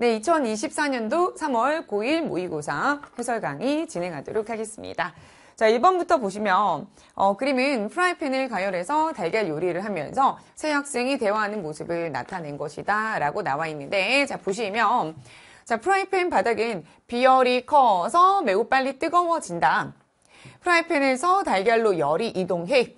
네, 2024년도 3월 고일 모의고사 해설 강의 진행하도록 하겠습니다. 자, 1번부터 보시면 어, 그림은 프라이팬을 가열해서 달걀 요리를 하면서 새 학생이 대화하는 모습을 나타낸 것이다 라고 나와 있는데 자, 보시면 자, 프라이팬 바닥은 비열이 커서 매우 빨리 뜨거워진다. 프라이팬에서 달걀로 열이 이동해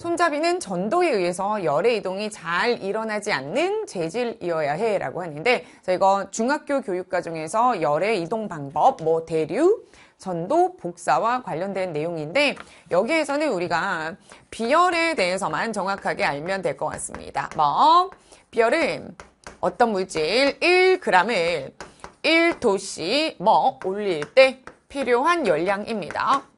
손잡이는 전도에 의해서 열의 이동이 잘 일어나지 않는 재질이어야 해라고 하는데 이희 중학교 교육과정에서 열의 이동 방법, 뭐 대류, 전도, 복사와 관련된 내용인데 여기에서는 우리가 비열에 대해서만 정확하게 알면 될 것 같습니다. 뭐 비열은 어떤 물질 1g을 1도씨 뭐 올릴 때 필요한 열량입니다.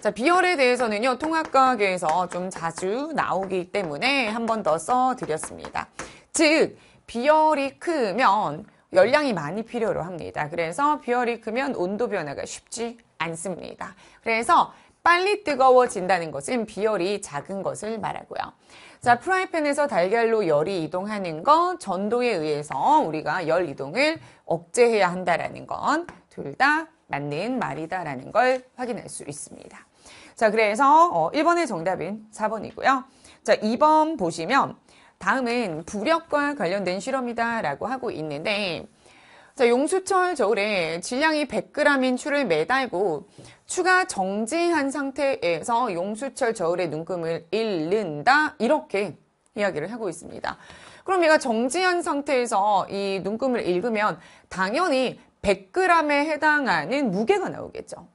자, 비열에 대해서는요, 통합과학에서 좀 자주 나오기 때문에 한 번 더 써드렸습니다. 즉, 비열이 크면 열량이 많이 필요로 합니다. 그래서 비열이 크면 온도 변화가 쉽지 않습니다. 그래서 빨리 뜨거워진다는 것은 비열이 작은 것을 말하고요. 자, 프라이팬에서 달걀로 열이 이동하는 건 전도에 의해서 우리가 열 이동을 억제해야 한다라는 건 둘 다 맞는 말이다라는 걸 확인할 수 있습니다. 자, 그래서 어, 1번의 정답인 4번이고요. 자, 2번 보시면 다음은 부력과 관련된 실험이다라고 하고 있는데 자, 용수철 저울에 질량이 100g인 추를 매달고 추가 정지한 상태에서 용수철 저울의 눈금을 잃는다 이렇게 이야기를 하고 있습니다. 그럼 얘가 정지한 상태에서 이 눈금을 읽으면 당연히 100g에 해당하는 무게가 나오겠죠.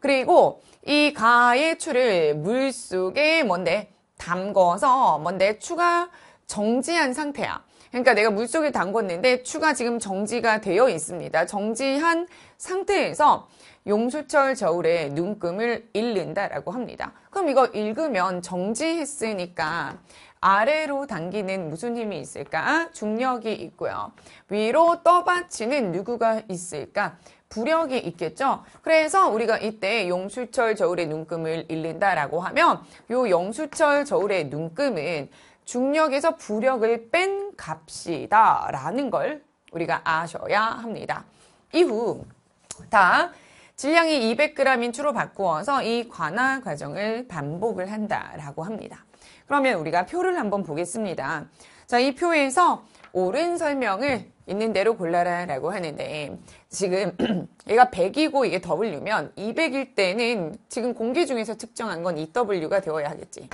그리고 이 가의 추를 물 속에 뭔데 담궈서 뭔데 추가 정지한 상태야. 그러니까 내가 물속에 담궜는데 추가 지금 정지가 되어 있습니다. 정지한 상태에서 용수철 저울에 눈금을 읽는다라고 합니다. 그럼 이거 읽으면 정지했으니까 아래로 당기는 무슨 힘이 있을까? 중력이 있고요. 위로 떠받치는 누구가 있을까? 부력이 있겠죠. 그래서 우리가 이때 용수철 저울의 눈금을 잃는다라고 하면 이 용수철 저울의 눈금은 중력에서 부력을 뺀 값이다 라는 걸 우리가 아셔야 합니다. 이후 다 질량이 200g인 추로 바꾸어서 이 관화 과정을 반복을 한다라고 합니다. 그러면 우리가 표를 한번 보겠습니다. 자, 이 표에서 옳은 설명을 있는 대로 골라라 라고 하는데 지금 얘가 100이고 이게 W면 200일 때는 지금 공개 중에서 특정한 건 EW가 되어야 하겠지.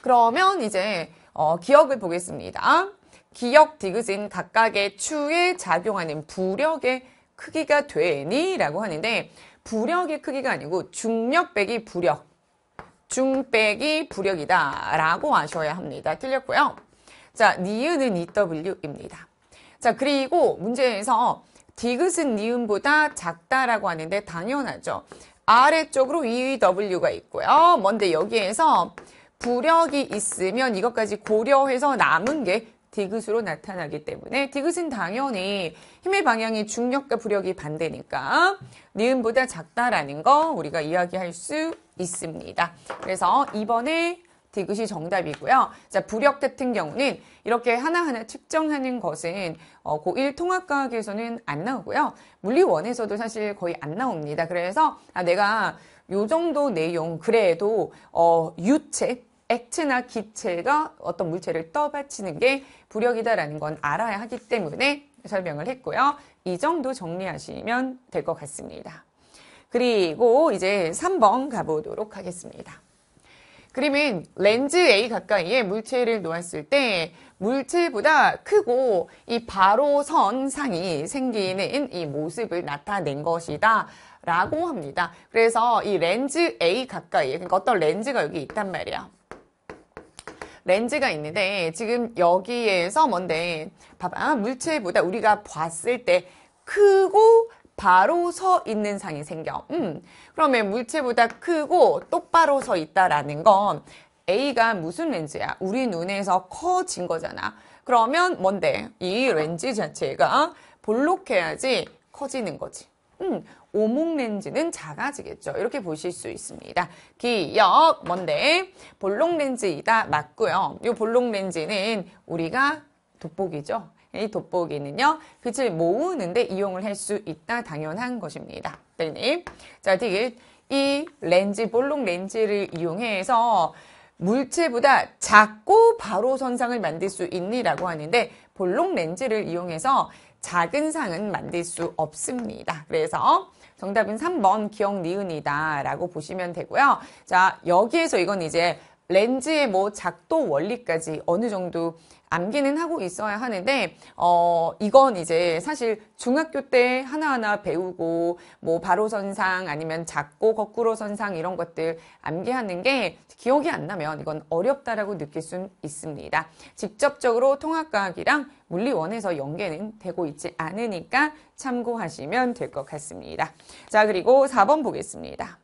그러면 이제 어, 기억을 보겠습니다. 기억 디귿은 각각의 추에 작용하는 부력의 크기가 되니? 라고 하는데 부력의 크기가 아니고 중력 빼기 부력 중백이 부력이다 라고 아셔야 합니다. 틀렸고요. 자, 니은은 EW입니다. 자, 그리고 문제에서 디귿은 니은보다 작다라고 하는데 당연하죠. 아래쪽으로 EW가 있고요. 뭔데 여기에서 부력이 있으면 이것까지 고려해서 남은 게 디귿으로 나타나기 때문에 디귿은 당연히 힘의 방향이 중력과 부력이 반대니까 니은보다 작다라는 거 우리가 이야기할 수 있습니다. 그래서 2번에 디귿이 정답이고요. 자, 부력 같은 경우는 이렇게 하나하나 측정하는 것은 어, 고1 통합과학에서는 안 나오고요. 물리원에서도 사실 거의 안 나옵니다. 그래서 아, 내가 요 정도 내용 그래도 어, 유체 액체나 기체가 어떤 물체를 떠받치는 게 부력이다라는 건 알아야 하기 때문에 설명을 했고요. 이 정도 정리하시면 될 것 같습니다. 그리고 이제 3번 가보도록 하겠습니다. 그림은 렌즈 A 가까이에 물체를 놓았을 때 물체보다 크고 이 바로선 상이 생기는 이 모습을 나타낸 것이다. 라고 합니다. 그래서 이 렌즈 A 가까이에 그러니까 어떤 렌즈가 여기 있단 말이야. 렌즈가 있는데 지금 여기에서 뭔데 봐봐 물체보다 우리가 봤을 때 크고 바로 서 있는 상이 생겨. 음, 그러면 물체보다 크고 똑바로 서 있다라는 건 A가 무슨 렌즈야? 우리 눈에서 커진 거잖아. 그러면 뭔데? 이 렌즈 자체가 볼록해야지 커지는 거지. 음, 오목 렌즈는 작아지겠죠. 이렇게 보실 수 있습니다. 기억 뭔데? 볼록 렌즈이다 맞고요. 이 볼록 렌즈는 우리가 돋보기죠. 이 돋보기는요. 빛을 모으는데 이용을 할 수 있다. 당연한 것입니다. 네, 자, 디귿. 이 렌즈, 볼록 렌즈를 이용해서 물체보다 작고 바로 선상을 만들 수 있니라고 하는데 볼록 렌즈를 이용해서 작은 상은 만들 수 없습니다. 그래서 정답은 3번 기억 니은이다 라고 보시면 되고요. 자 여기에서 이건 이제 렌즈의 뭐 작도 원리까지 어느 정도 암기는 하고 있어야 하는데 어 이건 이제 사실 중학교 때 하나하나 배우고 뭐 바로선상 아니면 작고 거꾸로선상 이런 것들 암기하는 게 기억이 안 나면 이건 어렵다라고 느낄 수 있습니다. 직접적으로 통합과학이랑 물리원에서 연계는 되고 있지 않으니까 참고하시면 될 것 같습니다. 자 그리고 4번 보겠습니다.